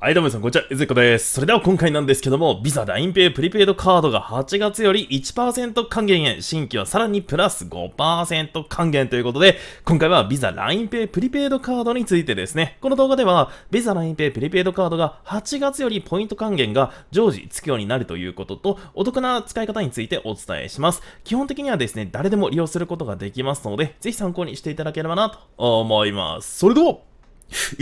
はい、どうも皆さん、こんにちは、ゆずこです。それでは今回なんですけども、Visa ラインペイプリペイドカードが8月より1%還元へ、新規はさらにプラス5%還元ということで、今回は Visa ラインペイプリペイドカードについてですね、この動画では Visa ラインペイプリペイドカードが8月よりポイント還元が常時付くようになるということと、お得な使い方についてお伝えします。基本的にはですね、誰でも利用することができますので、ぜひ参考にしていただければなと思います。それでは、行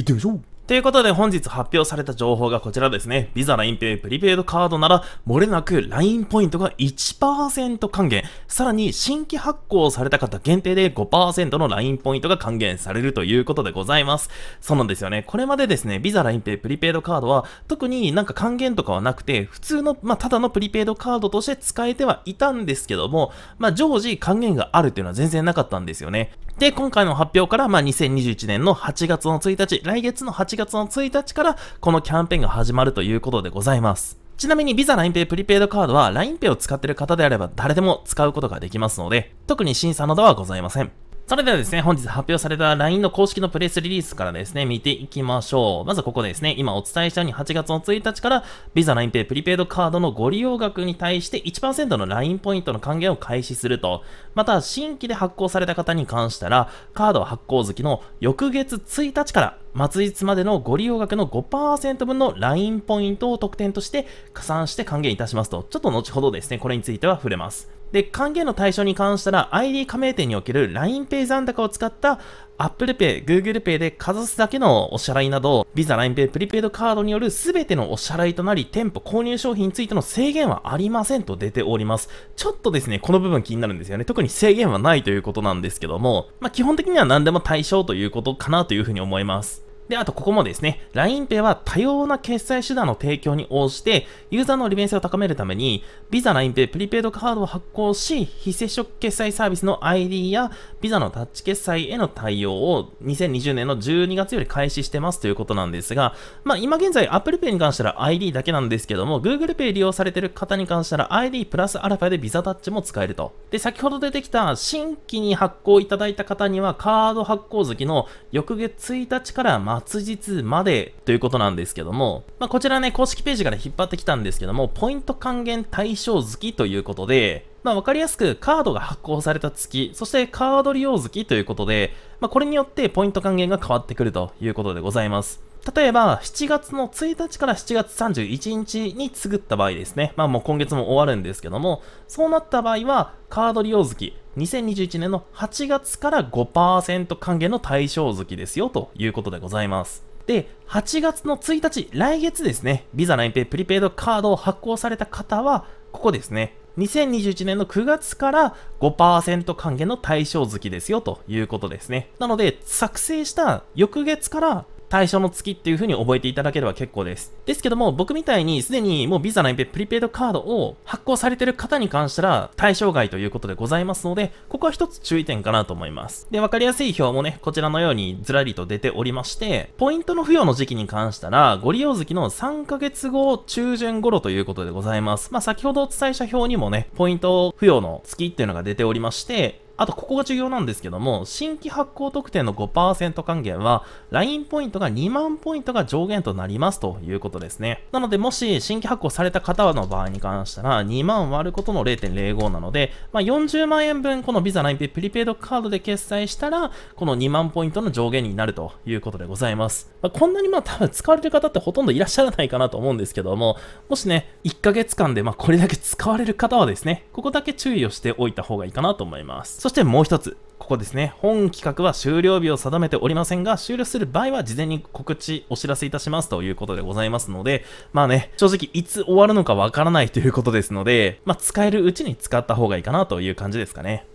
ってみましょうということで本日発表された情報がこちらですね。ビザ LINE Pay プリペイドカードなら、漏れなく LINE ポイントが1%還元。さらに新規発行された方限定で5%の LINE ポイントが還元されるということでございます。そうなんですよね。これまでですね、ビザ LINE Pay プリペイドカードは、特になんか還元とかはなくて、普通の、まあ、ただのプリペイドカードとして使えてはいたんですけども、まあ、常時還元があるっていうのは全然なかったんですよね。で、今回の発表から、まあ、2021年の8月の1日、来月の8月の1日から、このキャンペーンが始まるということでございます。ちなみにビザ、ラインペイ、プリペイドカードはラインペイを使っている方であれば誰でも使うことができますので、特に審査などはございません。それではですね、本日発表された LINE の公式のプレスリリースからですね、見ていきましょう。まずここですね、今お伝えしたように8月の1日から Visa LINEPay プリペイドカードのご利用額に対して1%の LINE ポイントの還元を開始すると。また、新規で発行された方に関したら、カード発行月の翌月1日から末日までのご利用額の5%分の LINE ポイントを特典として加算して還元いたしますと、ちょっと後ほどですね、これについては触れます。で、還元の対象に関したら ID 加盟店における LINEPay 残高を使った Apple Pay、Google Pay でかざすだけのお支払いなど、Visa、LINEPay、プリペイドカードによる全てのお支払いとなり、店舗購入商品についての制限はありませんと出ております。ちょっとですね、この部分気になるんですよね。特に制限はないということなんですけども、まあ、基本的には何でも対象ということかなというふうに思います。で、あとここもですね、LINEPay は多様な決済手段の提供に応じて、ユーザーの利便性を高めるために、Visa、LINEPay、プリペイドカードを発行し、非接触決済サービスの ID や Visa のタッチ決済への対応を2020年の12月より開始してますということなんですが、まあ今現在 Apple Pay に関しては ID だけなんですけども、Google Pay 利用されてる方に関しては ID プラスアルファで Visa タッチも使えると。で、先ほど出てきた新規に発行いただいた方には、カード発行月の翌月1日から、ま末日までということなんですけども、まあ、こちらね、公式ページから引っ張ってきたんですけども、ポイント還元対象月ということで、まあ、わかりやすくカードが発行された月、そしてカード利用月ということで、まあ、これによってポイント還元が変わってくるということでございます。例えば、7月の1日から7月31日に作った場合ですね。まあもう今月も終わるんですけども、そうなった場合は、カード利用月、2021年の8月から5%還元の対象月ですよということでございます。で、8月の1日、来月ですね、Visa LINEPay プリペイドカードを発行された方は、ここですね、2021年の9月から5%還元の対象月ですよということですね。なので、作成した翌月から対象の月っていう風に覚えていただければ結構です。ですけども、僕みたいにすでにもうビザ s イのペプリペイドカードを発行されてる方に関したら対象外ということでございますので、ここは一つ注意点かなと思います。で、わかりやすい表もね、こちらのようにずらりと出ておりまして、ポイントの付与の時期に関したら、ご利用月の3ヶ月後中旬頃ということでございます。まあ、先ほどお伝えした表にもね、ポイント付与の月っていうのが出ておりまして、あと、ここが重要なんですけども、新規発行特典の5%還元は、LINE ポイントが2万ポイントが上限となりますということですね。なので、もし新規発行された方の場合に関したら、2万割ることの0.05なので、まあ、40万円分、この Visa、LINE プリペイドカードで決済したら、この2万ポイントの上限になるということでございます。まあ、こんなにまあ多分使われる方ってほとんどいらっしゃらないかなと思うんですけども、もしね、1ヶ月間でまこれだけ使われる方はですね、ここだけ注意をしておいた方がいいかなと思います。そしてもう一つ、ここですね。本企画は終了日を定めておりませんが、終了する場合は事前に告知、お知らせいたしますということでございますので、まあね、正直いつ終わるのかわからないということですので、まあ使えるうちに使った方がいいかなという感じですかね。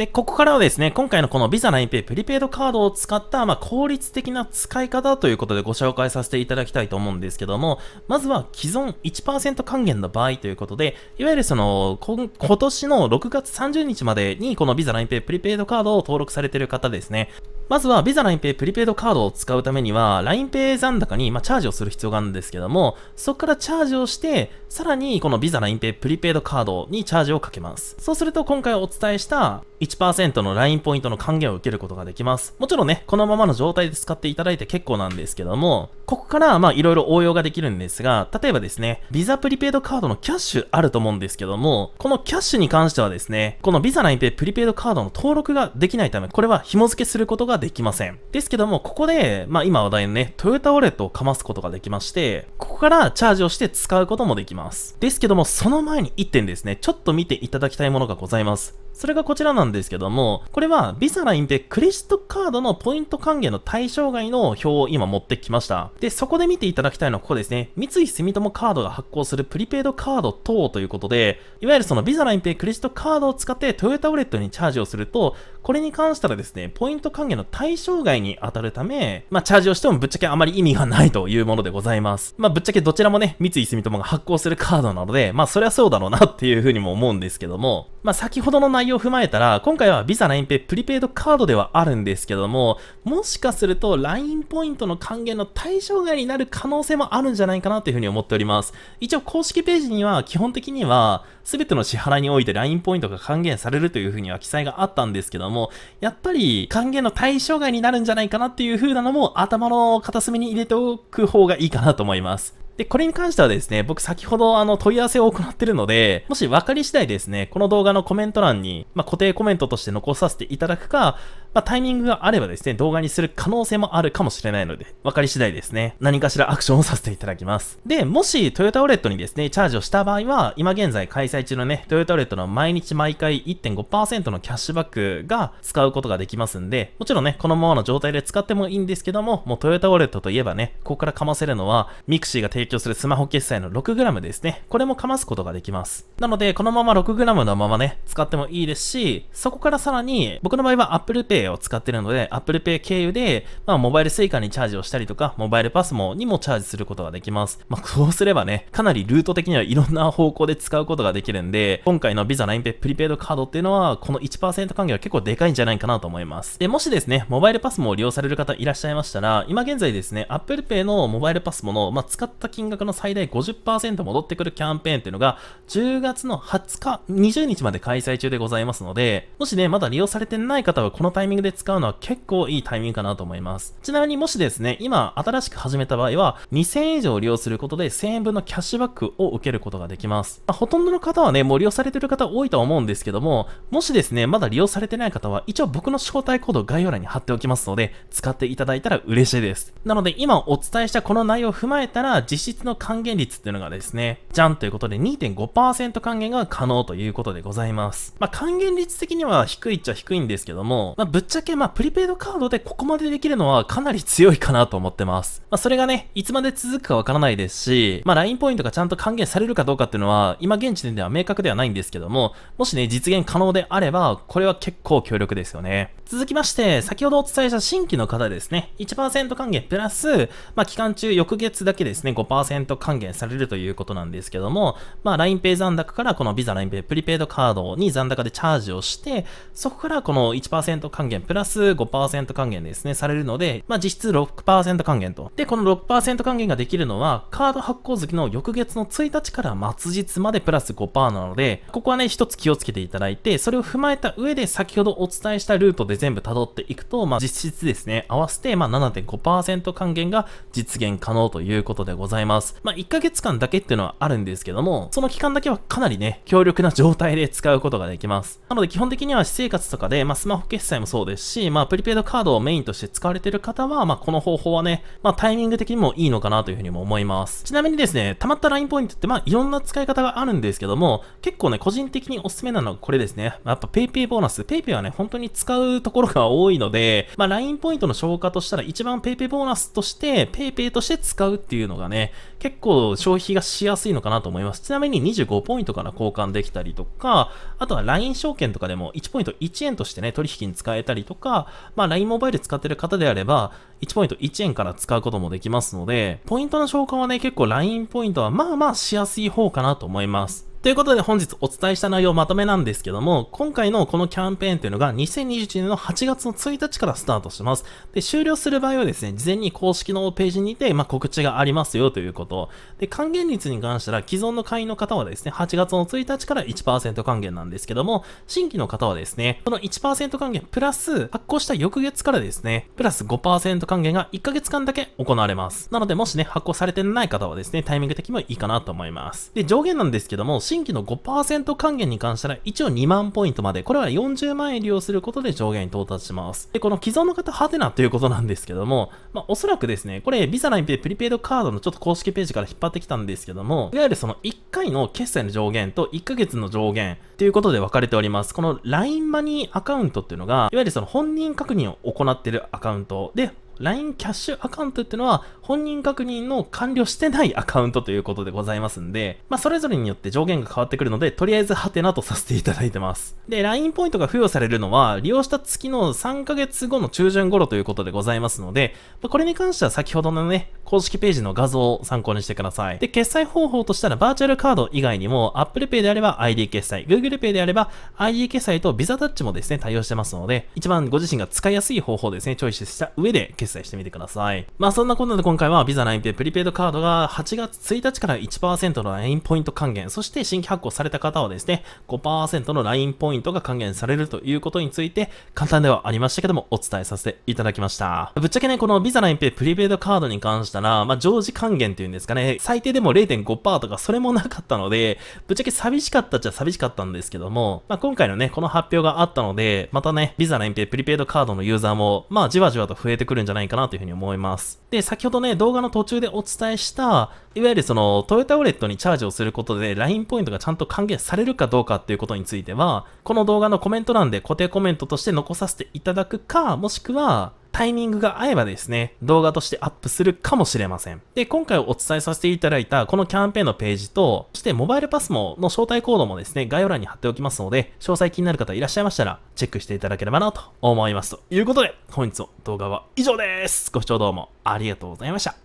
で、ここからはですね、今回のこの Visa 9Pay プリペイドカードを使った、まあ、効率的な使い方ということでご紹介させていただきたいと思うんですけども、まずは既存1%還元の場合ということで、いわゆるその、今年の6月30日までにこの Visa 9Pay プリペイドカードを登録されている方ですね。まずは Visa ンペイ、プリペイドカードを使うためには LINEPay 残高に、まチャージをする必要があるんですけども、そこからチャージをして、さらにこの Visa ンペイ、プリペイドカードにチャージをかけます。そうすると今回お伝えした1%の LINE ポイントの還元を受けることができます。もちろんね、このままの状態で使っていただいて結構なんですけども、ここからまあいろいろ応用ができるんですが、例えばですね、Visa プリペイドカードのキャッシュあると思うんですけども、このキャッシュに関してはですね、この Visa ンペイ、プリペイドカードの登録ができないため、これは紐付けすることができません。ですけども、ここで、まあ今話題のね、トヨタウォレットをかますことができまして、ここからチャージをして使うこともできます。ですけども、その前に1点ですね、ちょっと見ていただきたいものがございます。それがこちらなんですけども、これはビザラインペクレジットカードのポイント還元の対象外の表を今持ってきました。で、そこで見ていただきたいのはここですね。三井住友カードが発行するプリペイドカード等ということで、いわゆるそのビザラインペクレジットカードを使ってトヨタウォレットにチャージをすると、これに関したらですね、ポイント還元の対象外に当たるため、まあ、チャージをしてもぶっちゃけあまり意味がないというものでございます。まあ、ぶっちゃけどちらもね、三井住友が発行するカードなので、まあ、そりゃそうだろうなっていうふうにも思うんですけども、まあ、先ほどの内容を踏まえたら、今回は Visa LINE Pay プリペイドカードではあるんですけども、もしかすると LINE ポイントの還元の対象外になる可能性もあるんじゃないかなというふうに思っております。一応公式ページには基本的には全ての支払いにおいて LINE ポイントが還元されるというふうには記載があったんですけども、やっぱり還元の対象外になるんじゃないかなっていうふうなのも頭の片隅に入れておく方がいいかなと思います。で、これに関してはですね、僕先ほどあの問い合わせを行ってるので、もし分かり次第ですね、この動画のコメント欄に、まあ、固定コメントとして残させていただくか、まあ、タイミングがあればですね、動画にする可能性もあるかもしれないので、分かり次第ですね、何かしらアクションをさせていただきます。で、もしトヨタウレットにですね、チャージをした場合は、今現在開催中のね、トヨタウレットの毎日毎回1.5%のキャッシュバックが使うことができますんで、もちろんね、このままの状態で使ってもいいんですけども、もうトヨタウレットといえばね、ここからかませるのは、ミクシーが提供するスマホ決済の 6g ですね。これもかますことができます。なので、このまま 6g のままね、使ってもいいですし、そこからさらに、僕の場合は Apple Pay Pay を使ってるので、Apple Pay 経由で、まあ、モバイル Suica にチャージをしたりとか、モバイル pasmo にもチャージすることができます。まあ、そうすればね、かなりルート的にはいろんな方向で使うことができるんで、今回の Visa LINE Pay プリペイドカードっていうのは、この1%還元は結構でかいんじゃないかなと思います。で、もしですね、モバイル pasmo を利用される方いらっしゃいましたら、今現在ですね、Apple Pay のモバイル pasmo の、まあ、使った金額の最大50%戻ってくるキャンペーンっていうのが、10月の20日、20日まで開催中でございますので、もしね、まだ利用されてない方はこのタイミングミングで使うのは結構いいタイミングかなと思います。ちなみにもしですね、今新しく始めた場合は、2000円以上利用することで1000円分のキャッシュバックを受けることができます。まあ、ほとんどの方はね、もう利用されてる方多いとは思うんですけども、もしですね、まだ利用されてない方は、一応僕の招待コード概要欄に貼っておきますので、使っていただいたら嬉しいです。なので今お伝えしたこの内容を踏まえたら、実質の還元率っていうのがですね、じゃんということで2.5%還元が可能ということでございます。まあ、還元率的には低いっちゃ低いんですけども、まあ、ぶぶっちゃけまあプリペイドカードでここまでできるのはかなり強いかなと思ってます。まあそれがね、いつまで続くかわからないですし、まあ LINE ポイントがちゃんと還元されるかどうかっていうのは、今現時点では明確ではないんですけども、もしね、実現可能であれば、これは結構強力ですよね。続きまして、先ほどお伝えした新規の方ですね、1%還元プラス、まあ期間中翌月だけですね、5%還元されるということなんですけども、まあ LINEPay 残高からこの Visa LINEPay プリペイドカードに残高でチャージをして、そこからこの1%還元減、プラス5%還元ですね、されるので、まあ、実質6%還元と。で、この6%還元ができるのは、カード発行月の翌月の1日から末日までプラス5%なので、ここはね、一つ気をつけていただいて、それを踏まえた上で、先ほどお伝えしたルートで全部辿っていくと、まあ、実質ですね、合わせて、まあ、7.5%還元が実現可能ということでございます。まあ、1ヶ月間だけっていうのはあるんですけども、その期間だけはかなりね、強力な状態で使うことができます。なので、基本的には私生活とかで、まあ、スマホ決済もそううですし、まあ、プリペイドカードをメインとして使われている方は、まあ、この方法はね、まあ、タイミング的にもいいのかなというふうにも思います。ちなみにですね、溜まった LINE ポイントって、まあ、いろんな使い方があるんですけども、結構ね、個人的におすすめなのはこれですね。まあ、やっぱペイペイボーナス、ペイペイはね、本当に使うところが多いので、まあ、LINE ポイントの消化としたら一番ペイペイボーナスとして、ペイペイとして使うっていうのがね、結構消費がしやすいのかなと思います。ちなみに25ポイントから交換できたりとか、あとは LINE 証券とかでも1ポイント1円としてね、取引に使えたたりとか、まあ、LINE モバイル使ってる方であれば、1ポイント1円から使うこともできますので、ポイントの消化はね、結構 LINE ポイントはまあまあしやすい方かなと思います。ということで本日お伝えした内容まとめなんですけども、今回のこのキャンペーンというのが2021年の8月の1日からスタートします。で、終了する場合はですね、事前に公式のページにて、まあ、告知がありますよということ。で、還元率に関したら既存の会員の方はですね、8月の1日から1%還元なんですけども、新規の方はですね、この1%還元プラス発行した翌月からですね、プラス5%還元が1ヶ月間だけ行われます。なので、もしね、発行されてない方はですね、タイミング的にもいいかなと思います。で、上限なんですけども、新規の5%還元に関しては一応2万ポイントまで、これは40万円利用することで上限に到達します。で、この既存の方ハテナということなんですけども、まあ、おそらくですね、これ、ビザラインペイプリペイドカードのちょっと公式ページから引っ張ってきたんですけども、いわゆるその1回の決済の上限と1ヶ月の上限ということで分かれております。この LINE マニーアカウントっていうのが、いわゆるその本人確認を行っているアカウントで、LINE キャッシュアカウントっていうのは、本人確認の完了してないアカウントということでございますんで、まあ、それぞれによって上限が変わってくるので、とりあえずハテナとさせていただいてます。で、LINE ポイントが付与されるのは、利用した月の3ヶ月後の中旬頃ということでございますので、まあ、これに関しては先ほどのね、公式ページの画像を参考にしてください。で、決済方法としたら、バーチャルカード以外にも、Apple Pay であれば ID 決済、Google Pay であれば ID 決済と Visa Touch もですね、対応してますので、一番ご自身が使いやすい方法ですね、チョイスした上で決済してみてください。まあ、そんなことで今回回は Visa ラインペイプリペイドカードが8月1日から1%のラインポイント還元、そして新規発行された方はですね、5%のラインポイントが還元されるということについて、簡単ではありましたけども、お伝えさせていただきました。ぶっちゃけね、この Visa ラインペイプリペイドカードに関したら、まあ、常時還元っていうんですかね、最低でも0.5%とかそれもなかったので、ぶっちゃけ寂しかったっちゃ寂しかったんですけども、まあ、今回のね、この発表があったので、またね、Visa ラインペイプリペイドカードのユーザーも、まあ、じわじわと増えてくるんじゃないかなというふうに思います。で、先ほどね、ね、動画の途中でお伝えした、いわゆるそのトヨタウォレットにチャージをすることで LINE ポイントがちゃんと還元されるかどうかっていうことについては、この動画のコメント欄で固定コメントとして残させていただくか、もしくは、タイミングが合えばですね、動画としてアップするかもしれません。で、今回お伝えさせていただいたこのキャンペーンのページと、そしてモバイルパスもの招待コードもですね、概要欄に貼っておきますので、詳細気になる方いらっしゃいましたら、チェックしていただければなと思います。ということで、本日の動画は以上です。ご視聴どうもありがとうございました。